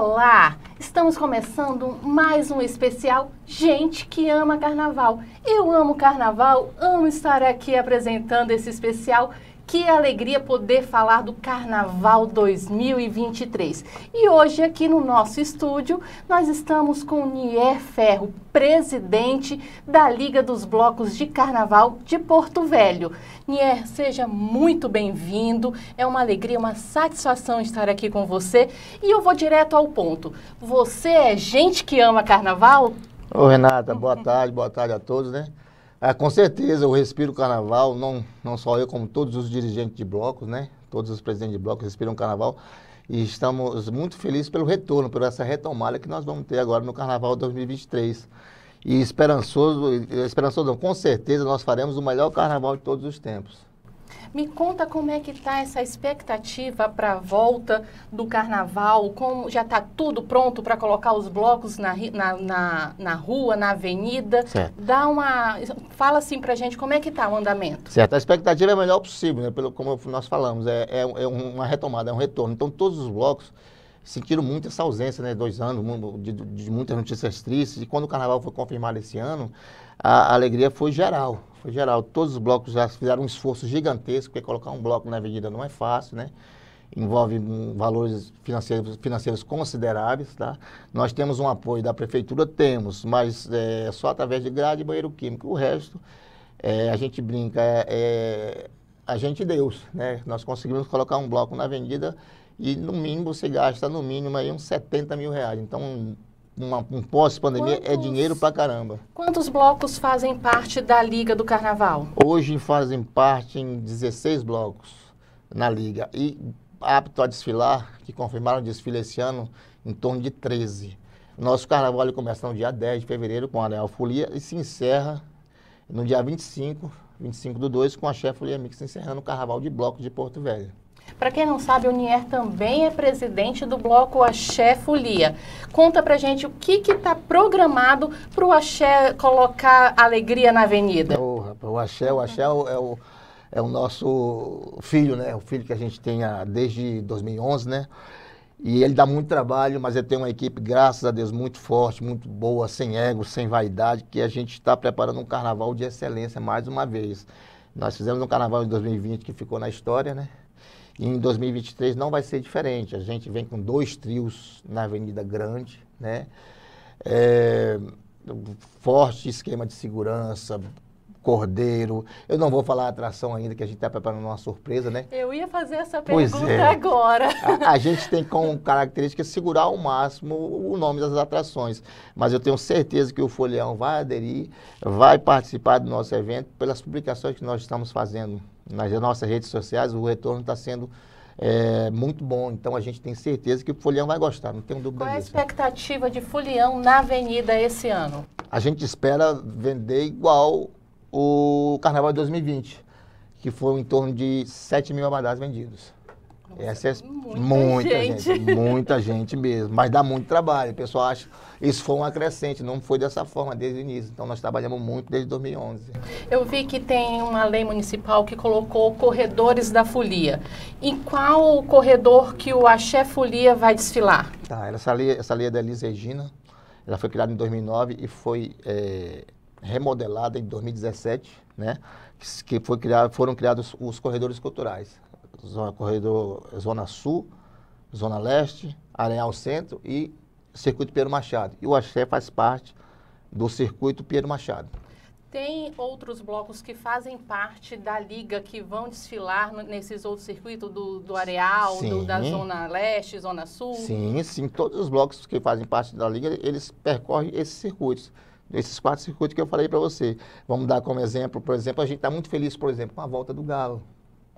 Olá! Estamos começando mais um especial Gente que ama Carnaval. Eu amo Carnaval, amo estar aqui apresentando esse especial que alegria poder falar do Carnaval 2023. E hoje, aqui no nosso estúdio, nós estamos com Nier Ferro, presidente da Liga dos Blocos de Carnaval de Porto Velho. Nier, seja muito bem-vindo. É uma alegria, uma satisfação estar aqui com você. E eu vou direto ao ponto. Você é gente que ama carnaval? Ô, Renata, boa tarde, boa tarde a todos, né? Ah, com certeza, eu respiro o carnaval, não, não só eu, como todos os dirigentes de blocos, né? Todos os presidentes de blocos respiram o carnaval. E estamos muito felizes pelo retorno, por essa retomada que nós vamos ter agora no Carnaval 2023. E esperançoso, esperançoso não, com certeza nós faremos o melhor carnaval de todos os tempos. Me conta como é que está essa expectativa para a volta do carnaval, como já está tudo pronto para colocar os blocos na, na, na, na rua, na avenida. Certo. Dá uma. Fala assim para a gente como é que está o andamento. Certo, a expectativa é a melhor possível, né? Pelo, como nós falamos, é, é, é uma retomada, é um retorno. Então todos os blocos sentiram muito essa ausência, né? Dois anos de, de, muitas notícias tristes. E quando o carnaval foi confirmado esse ano, a, a alegria foi geral. Foi geral. Todos os blocos já fizeram um esforço gigantesco, porque colocar um bloco na avenida não é fácil, né? Envolve um, valores financeiros, financeiros consideráveis, tá? Nós temos um apoio da prefeitura, temos, mas é, só através de grade e banheiro químico. O resto, é, a gente brinca, é, é a gente Deus, né? Nós conseguimos colocar um bloco na avenida e no mínimo você gasta no mínimo aí uns 70 mil reais. Então uma, um pós-pandemia é dinheiro pra caramba. Quantos blocos fazem parte da Liga do Carnaval? Hoje fazem parte em 16 blocos na Liga. E apto a desfilar, que confirmaram o desfile esse ano, em torno de 13. Nosso carnaval começa no dia 10 de fevereiro com a Leal Folia e se encerra no dia 25, 25 do 2, com a Folia Mix encerrando o carnaval de blocos de Porto Velho. Para quem não sabe, o Nier também é presidente do bloco Axé Folia. Conta pra gente o que está programado para o Axé colocar alegria na avenida. É o, o Axé, o Axé é o, é o, é o nosso filho, né? O filho que a gente tem desde 2011, né? E ele dá muito trabalho, mas ele tem uma equipe, graças a Deus, muito forte, muito boa, sem ego, sem vaidade, que a gente está preparando um carnaval de excelência mais uma vez. Nós fizemos um carnaval de 2020 que ficou na história, né? E em 2023 não vai ser diferente. A gente vem com dois trios na Avenida Grande, né? É, forte esquema de segurança, Cordeiro. Eu não vou falar a atração ainda, que a gente está preparando uma surpresa, né? Eu ia fazer essa pois é. pergunta é. agora. A, a, gente tem como característica segurar ao máximo o nome das atrações. Mas eu tenho certeza que o folião vai aderir, vai participar do nosso evento pelas publicações que nós estamos fazendo nas nossas redes sociais. O retorno está sendo é, muito bom. Então a gente tem certeza que o Folião vai gostar, não tenho dúvida Qual é disso. Qual a expectativa de Folião na Avenida esse ano? A gente espera vender igual o carnaval de 2020, que foi em torno de 7 mil abadás vendidos. Essa é muita, muita gente. gente. muita gente mesmo. Mas dá muito trabalho. O pessoal acha isso foi um acrescente, não foi dessa forma desde o início. Então nós trabalhamos muito desde 2011. Eu vi que tem uma lei municipal que colocou corredores da folia. Em qual corredor que o Axé Folia vai desfilar? Tá, essa lei, essa lei é da Elis Regina. Ela foi criada em 2009 e foi é remodelada em 2017, né? Que foi criado, foram criados os corredores culturais. Zona, corredor Zona Sul, Zona Leste, Areal Centro e Circuito Pedro Machado. E o Axé faz parte do Circuito Pedro Machado. Tem outros blocos que fazem parte da liga que vão desfilar nesses outros circuitos do, do Areal, do, da Zona Leste, Zona Sul? Sim, sim. Todos os blocos que fazem parte da liga, eles percorrem esses circuitos. Esses quatro circuitos que eu falei para você. Vamos dar como exemplo, por exemplo, a gente está muito feliz, por exemplo, com a volta do Galo.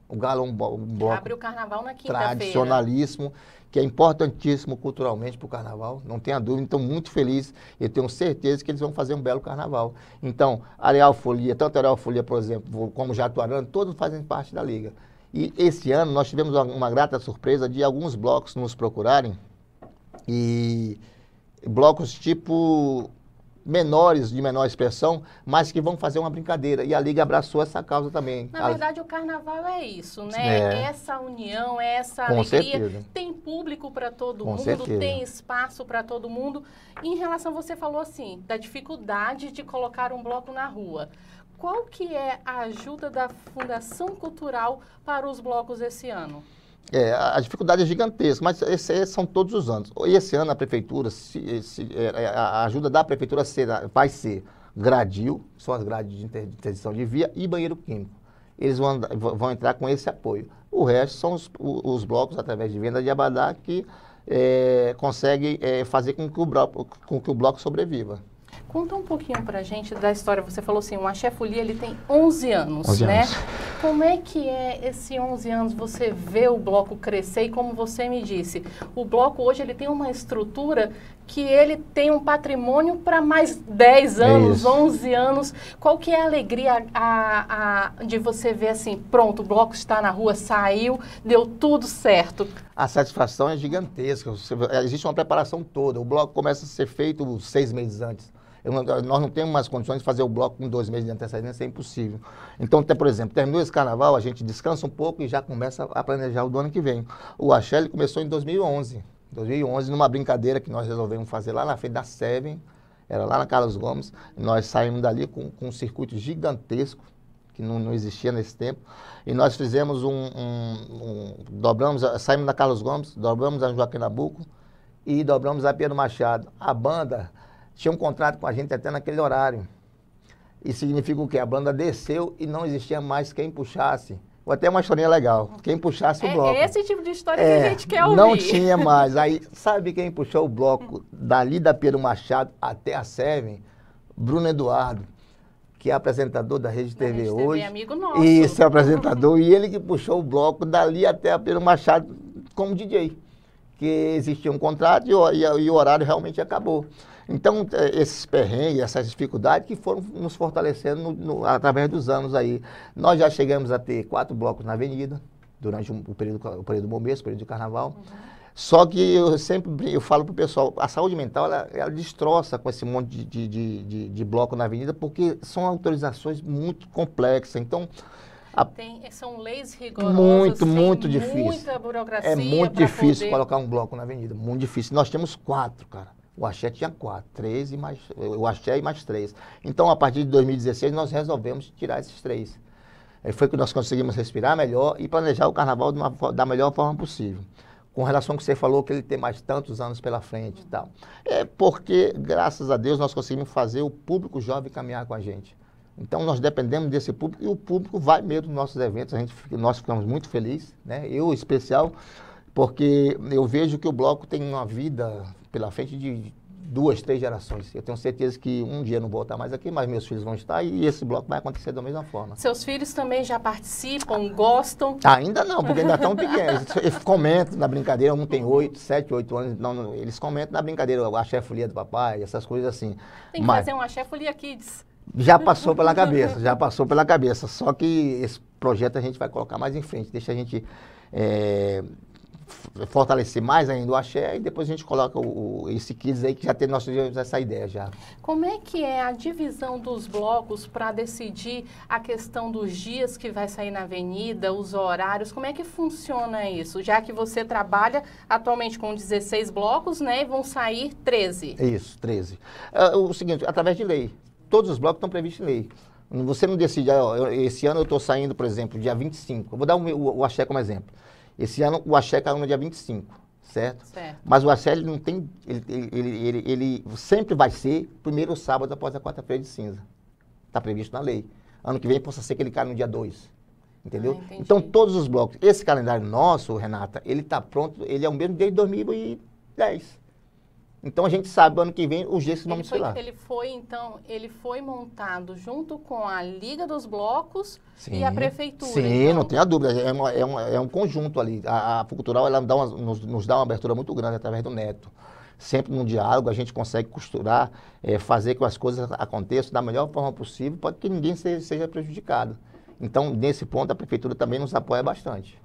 O Galo é um, um bloco Abre o carnaval na tradicionalíssimo, que é importantíssimo culturalmente para o carnaval, não tenha dúvida. Então, muito feliz eu tenho certeza que eles vão fazer um belo carnaval. Então, Areal Folia, tanto Areal Folia, por exemplo, como Jatuarana, todos fazem parte da Liga. E esse ano nós tivemos uma, uma grata surpresa de alguns blocos nos procurarem e blocos tipo menores, de menor expressão, mas que vão fazer uma brincadeira. E a Liga abraçou essa causa também. Na verdade, o carnaval é isso, né? É. Essa união, essa Com alegria. Certeza. Tem público para todo Com mundo, certeza. tem espaço para todo mundo. E em relação, você falou assim, da dificuldade de colocar um bloco na rua. Qual que é a ajuda da Fundação Cultural para os blocos esse ano? É, a dificuldade é gigantesca, mas esse, são todos os anos. E esse ano a prefeitura, se, se, é, é, a ajuda da prefeitura será, vai ser gradil, são as grades de interdição de via e banheiro químico. Eles vão, vão entrar com esse apoio. O resto são os, os blocos, através de venda de abadá, que é, conseguem é, fazer com que, o bloco, com que o bloco sobreviva. Conta um pouquinho pra gente da história. Você falou assim, o Axé Folia ele tem 11 anos, 11 né? Anos. Como é que é esse 11 anos? Você vê o bloco crescer e como você me disse, o bloco hoje ele tem uma estrutura que ele tem um patrimônio para mais 10 é anos, 11 anos. Qual que é a alegria a, a, de você ver assim, pronto, o bloco está na rua, saiu, deu tudo certo? A satisfação é gigantesca. Existe uma preparação toda. O bloco começa a ser feito seis meses antes eu, nós não temos mais condições de fazer o bloco com dois meses de antecedência, é impossível. Então, até, por exemplo, terminou esse carnaval, a gente descansa um pouco e já começa a planejar o do ano que vem. O Axé começou em 2011. 2011, numa brincadeira que nós resolvemos fazer lá na frente da Seven, era lá na Carlos Gomes, nós saímos dali com, com um circuito gigantesco, que não, não, existia nesse tempo. E nós fizemos um, um, um dobramos, saímos da Carlos Gomes, dobramos a Joaquim Nabuco e dobramos a Pedro Machado. A banda tinha um contrato com a gente até naquele horário. e significa o quê? A banda desceu e não existia mais quem puxasse. Ou até uma historinha legal. Quem puxasse é, o bloco. É esse tipo de história é, que a é, gente quer ouvir. Não tinha mais. Aí, sabe quem puxou o bloco dali da Pedro Machado até a Seven? Bruno Eduardo, que é apresentador da Rede TV hoje. É amigo nosso. Isso, é apresentador. e ele que puxou o bloco dali até a Pedro Machado como DJ. Que existia um contrato e, e, e o horário realmente acabou. Então, eh, esses perrengues, essas dificuldades que foram nos fortalecendo no, no, através dos anos aí. Nós já chegamos a ter quatro blocos na avenida, durante um, o, período, o período do mês, o período de carnaval. Uhum. Só que eu sempre eu falo para o pessoal, a saúde mental ela, ela destroça com esse monte de, de, de, de, bloco na avenida, porque são autorizações muito complexas. Então. A... Tem, eh, são leis rigorosas. Muito, muito difícil. Muita burocracia. É muito difícil poder... colocar um bloco na avenida, muito difícil. Nós temos quatro, cara. O axé tinha quatro, três e mais. O axé e mais três. Então, a partir de 2016, nós resolvemos tirar esses três. E foi que nós conseguimos respirar melhor e planejar o carnaval uma, da melhor forma possível. Com relação ao que você falou, que ele tem mais tantos anos pela frente e tal. É porque, graças a Deus, nós conseguimos fazer o público jovem caminhar com a gente. Então nós dependemos desse público e o público vai mesmo nos nossos eventos. A gente, nós ficamos muito felizes, né? Eu, em especial, porque eu vejo que o bloco tem uma vida pela frente de duas, três gerações. Eu tenho certeza que um dia não vou estar mais aqui, mas meus filhos vão estar e esse bloco vai acontecer da mesma forma. Seus filhos também já participam, gostam? Ainda não, porque ainda estão pequenos. Eles comentam na brincadeira, um tem oito, sete, oito anos, não, não, eles comentam na brincadeira a chefolia do papai, essas coisas assim. Tem que mas, fazer uma chefolia kids. Já passou pela cabeça, já passou pela cabeça. Só que esse projeto a gente vai colocar mais em frente, deixa a gente... É, fortalecer mais ainda o axé e depois a gente coloca o, o esse quiz aí que já tem nossa, essa ideia já. Como é que é a divisão dos blocos para decidir a questão dos dias que vai sair na avenida, os horários, como é que funciona isso? Já que você trabalha atualmente com 16 blocos, né, e vão sair 13. Isso, 13. Uh, é, o seguinte, através de lei. Todos os blocos estão previstos em lei. Você não decide, eu, esse ano eu estou saindo, por exemplo, dia 25. Eu vou dar o, o, o axé como exemplo. Esse ano o axé caiu no dia 25, certo? certo. Mas o axé ele não tem. Ele, ele, ele, ele sempre vai ser primeiro sábado após a quarta-feira de cinza. Está previsto na lei. Ano que vem possa ser que ele caia no dia 2. Entendeu? Ah, então, todos os blocos. Esse calendário nosso, Renata, ele está pronto, ele é o mesmo desde 2010. Então a gente sabe o ano que vem os gestos que vamos lá. Ele foi então, ele foi montado junto com a Liga dos Blocos Sim. e a prefeitura. Sim, então. não tenha dúvida. É, uma, é, uma, é, um conjunto ali. A, a cultural ela dá uma, nos, nos, dá uma abertura muito grande através do Neto. Sempre num diálogo a gente consegue costurar, é, fazer com que as coisas aconteçam da melhor forma possível, para que ninguém seja, seja prejudicado. Então, nesse ponto, a prefeitura também nos apoia bastante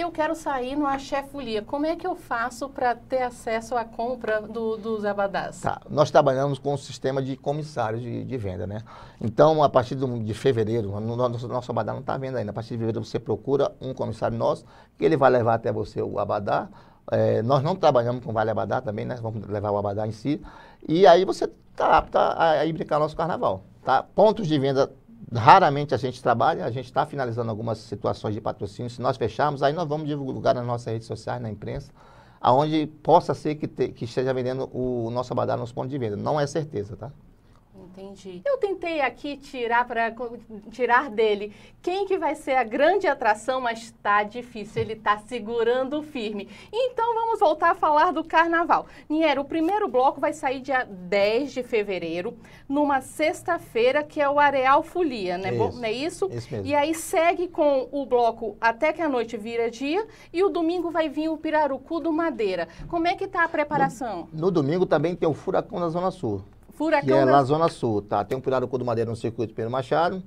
eu quero sair numa chefolia. Como é que eu faço para ter acesso à compra do, dos abadás? Tá. Nós trabalhamos com o um sistema de comissários de, de, venda, né? Então, a partir de fevereiro, no nosso, nosso abadá não está vendo ainda. A partir de fevereiro, você procura um comissário nosso, que ele vai levar até você o abadá. É, nós não trabalhamos com Vale Abadá também, né? Vamos levar o Abadá em si. E aí você está apto a, a ir brincar nosso carnaval, tá? Pontos de venda Raramente a gente trabalha, a gente está finalizando algumas situações de patrocínio. Se nós fecharmos, aí nós vamos divulgar nas nossas redes sociais, na imprensa, aonde possa ser que, te, que esteja vendendo o nosso abadá nos pontos de venda. Não é certeza, tá? Entendi. Eu tentei aqui tirar para tirar dele quem que vai ser a grande atração, mas está difícil, ele está segurando firme. Então vamos voltar a falar do carnaval. Niero, o primeiro bloco vai sair dia 10 de fevereiro, numa sexta-feira, que é o Areal Folia, né? Isso. Não é isso? Isso mesmo. E aí segue com o bloco Até que a Noite Vira Dia e o domingo vai vir o Pirarucu do Madeira. Como é que está a preparação? No, no domingo também tem o Furacão na Zona Sul. Furacão que é na lá Zona Sul, tá? Tem um Pirarucu do Madeira no circuito Pedro Machado,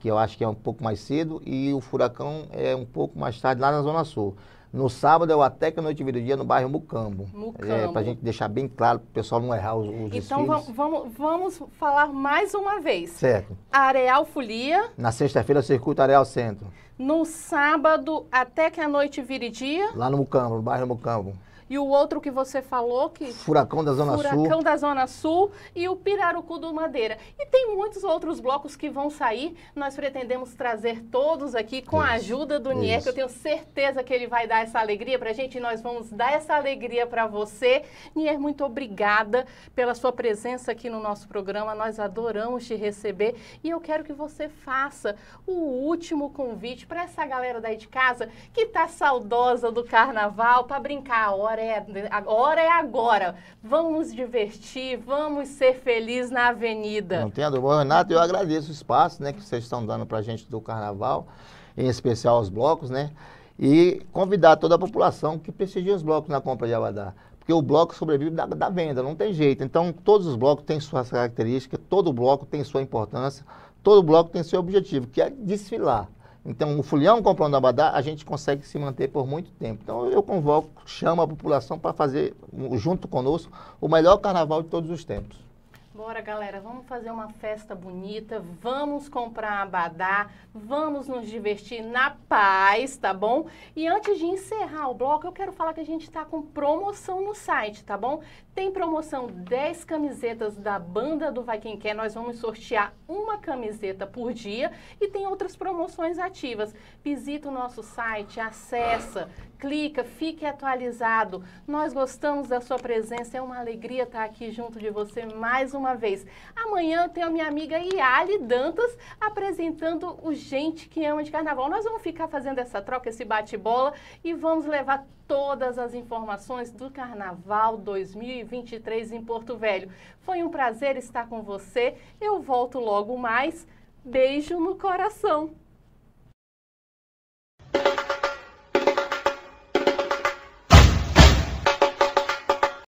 que eu acho que é um pouco mais cedo, e o Furacão é um pouco mais tarde lá na Zona Sul. No sábado é o até que a noite vira dia no bairro Mucambo. É, Mucambo. É, para a gente deixar bem claro, pro o pessoal não errar os, os Então vamos, vamos, vamos falar mais uma vez. Certo. Areal Folia. Na sexta-feira, Circuito Areal Centro. No sábado, até que a noite vire dia. Lá no Mucambo, no bairro Mucambo. E o outro que você falou que... Furacão da Zona Furacão Sul. Furacão da Zona Sul e o Pirarucu do Madeira. E tem muitos outros blocos que vão sair. Nós pretendemos trazer todos aqui com isso, a ajuda do Nier, que eu tenho certeza que ele vai dar essa alegria para a gente. nós vamos dar essa alegria para você. Nier, muito obrigada pela sua presença aqui no nosso programa. Nós adoramos te receber. E eu quero que você faça o último convite para essa galera daí de casa que tá saudosa do carnaval, para brincar a hora é, agora é agora. Vamos divertir, vamos ser felizes na avenida. tenha dúvida. Renato, eu agradeço o espaço né, que vocês estão dando para a gente do Carnaval, em especial os blocos, né? E convidar toda a população que prestigia os blocos na compra de Abadá. Porque o bloco sobrevive da, da venda, não tem jeito. Então, todos os blocos têm suas características, todo bloco tem sua importância, todo bloco tem seu objetivo, que é desfilar. Então, o Fulião comprando Abadá, a gente consegue se manter por muito tempo. Então, eu convoco, chamo a população para fazer, junto conosco, o melhor carnaval de todos os tempos. Bora, galera, vamos fazer uma festa bonita, vamos comprar abadá, vamos nos divertir na paz, tá bom? E antes de encerrar o bloco, eu quero falar que a gente está com promoção no site, tá bom? Tem promoção 10 camisetas da banda do Vai Quem Quer, nós vamos sortear uma camiseta por dia e tem outras promoções ativas. Visita o nosso site, acessa, clica, fique atualizado. Nós gostamos da sua presença, é uma alegria estar aqui junto de você mais uma vez. Amanhã tem a minha amiga Yali Dantas apresentando o Gente que Ama de Carnaval. Nós vamos ficar fazendo essa troca, esse bate-bola e vamos levar todas as informações do Carnaval 2023 em Porto Velho. Foi um prazer estar com você. Eu volto logo mais. Beijo no coração.